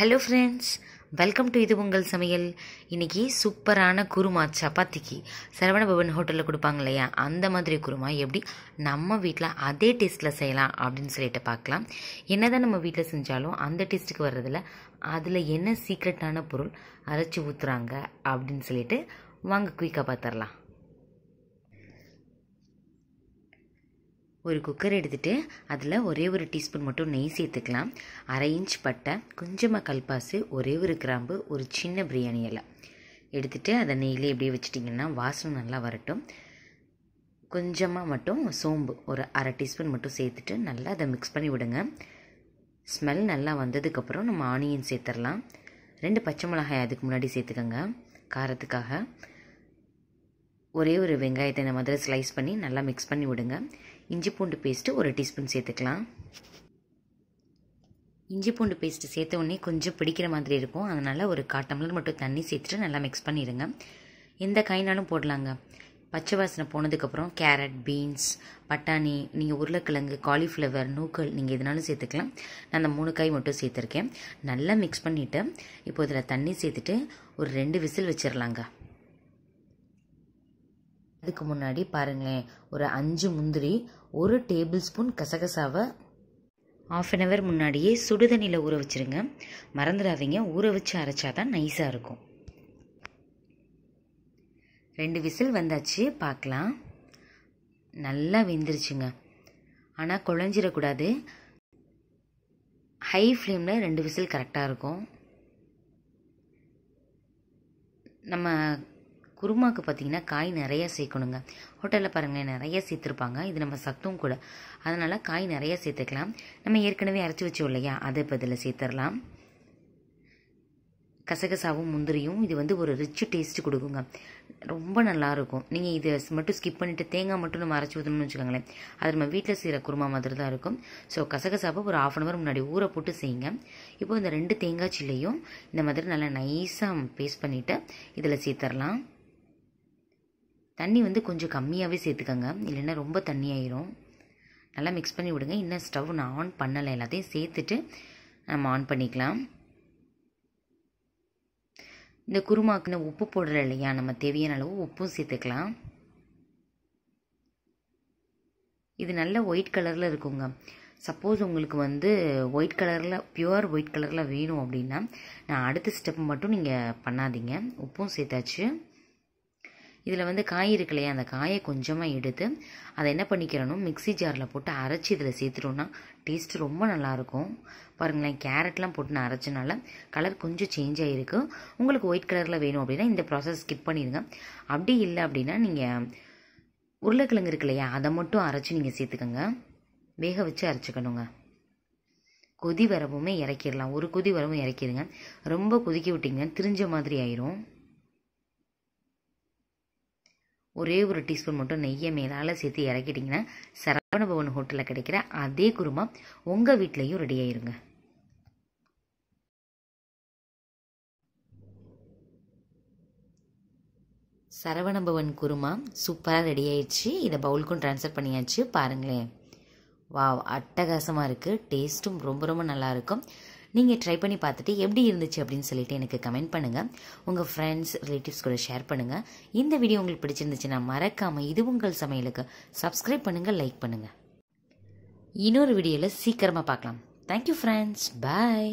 hello friends welcome to இது உங்கள் சமையல் இன்றைக்கி சூப்பரான குருமா சப்பாத்திக்கு சரவண பவன் ஹோட்டலில் கொடுப்பாங்க இல்லையா அந்த மாதிரி குருமா எப்படி நம்ம வீட்டில் அதே டேஸ்ட்டில் செய்யலாம் அப்படின்னு சொல்லிட்டு பார்க்கலாம் என்ன தான் நம்ம வீட்டில் செஞ்சாலும் அந்த டேஸ்ட்டுக்கு வர்றதில்ல அதில் என்ன சீக்ரெட்டான பொருள் அரைச்சி ஊற்றுறாங்க அப்படின்னு சொல்லிட்டு வாங்க குயிக்காக பார்த்துடலாம் ஒரு குக்கர் எடுத்துகிட்டு அதில் ஒரே ஒரு டீஸ்பூன் மட்டும் நெய் சேர்த்துக்கலாம் அரை இன்ச் பட்டை கொஞ்சமாக கல்பாசு ஒரே ஒரு கிராம்பு ஒரு சின்ன பிரியாணி எல்லாம் எடுத்துகிட்டு அதை நெய்லேயே எப்படியே வச்சிட்டிங்கன்னா வாசனை நல்லா வரட்டும் கொஞ்சமாக மட்டும் சோம்பு ஒரு அரை டீஸ்பூன் மட்டும் சேர்த்துட்டு நல்லா அதை மிக்ஸ் பண்ணி விடுங்க ஸ்மெல் நல்லா வந்ததுக்கப்புறம் நம்ம ஆனியன் சேர்த்துடலாம் ரெண்டு பச்சை மிளகாய் அதுக்கு முன்னாடி சேர்த்துக்கோங்க காரத்துக்காக ஒரே ஒரு வெங்காயத்தை இந்த மாதிரி ஸ்லைஸ் பண்ணி நல்லா மிக்ஸ் பண்ணி விடுங்க இஞ்சி பூண்டு பேஸ்ட்டு ஒரு டீஸ்பூன் சேர்த்துக்கலாம் இஞ்சி பூண்டு பேஸ்ட்டு சேர்த்த உடனே கொஞ்சம் பிடிக்கிற மாதிரி இருக்கும் அதனால் ஒரு காட்டம்லர் மட்டும் தண்ணி சேர்த்துட்டு நல்லா மிக்ஸ் பண்ணிடுங்க எந்த காய்னாலும் போடலாங்க பச்சை வாசனை போனதுக்கப்புறம் கேரட் பீன்ஸ் பட்டாணி நீங்கள் உருளைக்கிழங்கு காலிஃப்ளவர் நூக்கல் நீங்கள் எதுனாலும் சேர்த்துக்கலாம் நான் அந்த மூணு காய் மட்டும் சேர்த்துருக்கேன் நல்லா மிக்ஸ் பண்ணிவிட்டு இப்போ இதில் தண்ணி சேர்த்துட்டு ஒரு ரெண்டு விசில் வச்சிடலாங்க அதுக்கு முன்னாடி பாருங்களேன் ஒரு அஞ்சு முந்திரி ஒரு டேபிள் ஸ்பூன் கசகசாவை ஆஃப் அன் ஹவர் முன்னாடியே சுடுதண்ணியில் ஊற வச்சுருங்க மறந்துடாதீங்க ஊற வச்சு அரைச்சா தான் நைஸாக இருக்கும் ரெண்டு விசில் வந்தாச்சு பார்க்கலாம் நல்லா வெந்துருச்சுங்க ஆனால் குழஞ்சிடக்கூடாது ஹை ஃப்ளேமில் ரெண்டு விசில் கரெக்டாக இருக்கும் நம்ம குருமாவுக்கு பார்த்திங்கன்னா காய் நிறையா சேர்க்கணுங்க ஹோட்டலில் பாருங்கள் நிறையா சேர்த்துருப்பாங்க இது நம்ம சத்தும் கூட அதனால் காய் நிறையா சேர்த்துக்கலாம் நம்ம ஏற்கனவே அரைச்சி வச்சோம் இல்லையா அதை இப்போ இதில் சேர்த்துடலாம் கசகசாவும் முந்திரியும் இது வந்து ஒரு ரிச்சு டேஸ்ட் கொடுக்குங்க ரொம்ப நல்லாயிருக்கும் நீங்கள் இதை மட்டும் ஸ்கிப் பண்ணிவிட்டு தேங்காய் மட்டும் நம்ம அரைச்சி ஊற்றணும்னு வச்சுக்கோங்களேன் அது நம்ம வீட்டில் செய்கிற குருமா மாதிரி தான் இருக்கும் ஸோ கசகசாவை ஒரு ஆஃப் அன் ஹவர் முன்னாடி ஊற போட்டு செய்யுங்க இப்போ இந்த ரெண்டு தேங்காய் சில்லையும் இந்த மாதிரி நல்லா நைஸாக பேஸ்ட் பண்ணிவிட்டு இதில் சேர்த்துடலாம் தண்ணி வந்து கொஞ்சம் கம்மியாகவே சேர்த்துக்கோங்க இல்லைன்னா ரொம்ப தண்ணி ஆயிரும் நல்லா மிக்ஸ் பண்ணி விடுங்க இன்னும் ஸ்டவ் நான் ஆன் பண்ணலை எல்லாத்தையும் சேர்த்துட்டு நம்ம ஆன் பண்ணிக்கலாம் இந்த குருமாக்குன்னு உப்பு போடுற இல்லையா நம்ம தேவையான அளவு உப்பும் சேர்த்துக்கலாம் இது நல்ல ஒயிட் கலரில் இருக்குங்க சப்போஸ் உங்களுக்கு வந்து ஒயிட் கலரில் பியூர் ஒயிட் கலரில் வேணும் அப்படின்னா நான் அடுத்த ஸ்டெப் மட்டும் நீங்கள் பண்ணாதீங்க உப்பும் சேர்த்தாச்சு இதில் வந்து காய் இருக்கு இல்லையா அந்த காயை கொஞ்சமாக எடுத்து அதை என்ன பண்ணிக்கிறணும் மிக்சி ஜாரில் போட்டு அரைச்சி இதில் சேர்த்துட்டோன்னா டேஸ்ட் ரொம்ப நல்லாயிருக்கும் பாருங்களேன் கேரட்லாம் போட்டு நான் அரைச்சனால கலர் கொஞ்சம் சேஞ்ச் ஆகிருக்கு உங்களுக்கு ஒயிட் கலரில் வேணும் அப்படின்னா இந்த ப்ராசஸ் ஸ்கிப் பண்ணிடுங்க அப்படி இல்லை அப்படின்னா நீங்கள் உருளைக்கிழங்கு இருக்கு இல்லையா அதை மட்டும் அரைச்சி நீங்கள் சேர்த்துக்கோங்க வேக வச்சு அரைச்சிக்கணுங்க கொதி வரவுமே இறக்கிடலாம் ஒரு கொதி வரவும் இறக்கிடுங்க ரொம்ப கொதிக்க விட்டிங்கன்னா திரிஞ்ச மாதிரி ஆயிரும் ஒரே ஒரு டீஸ்பூன் மட்டும் நெய்யை மேலால் சேர்த்து இறக்கிட்டிங்கன்னா சரவண பவன் ஹோட்டலில் கிடைக்கிற அதே குருமா உங்கள் வீட்லேயும் ரெடி ஆயிருங்க சரவணபவன் குருமா சூப்பராக ரெடி ஆயிடுச்சு இதை பவுலுக்கும் ட்ரான்ஸ்ஃபர் பண்ணியாச்சு பாருங்களேன் வா அட்டகாசமாக இருக்குது டேஸ்ட்டும் ரொம்ப ரொம்ப நல்லாயிருக்கும் நீங்கள் ட்ரை பண்ணி பார்த்துட்டு எப்படி இருந்துச்சு அப்படின்னு சொல்லிட்டு எனக்கு கமெண்ட் பண்ணுங்கள் உங்கள் ஃப்ரெண்ட்ஸ் ரிலேட்டிவ்ஸ் கூட ஷேர் பண்ணுங்கள் இந்த வீடியோ உங்களுக்கு பிடிச்சிருந்துச்சுன்னா மறக்காமல் இது உங்கள் சமையலுக்கு சப்ஸ்கிரைப் பண்ணுங்கள் லைக் பண்ணுங்கள் இன்னொரு வீடியோவில் சீக்கிரமாக பார்க்கலாம் தேங்க்யூ ஃப்ரெண்ட்ஸ் பாய்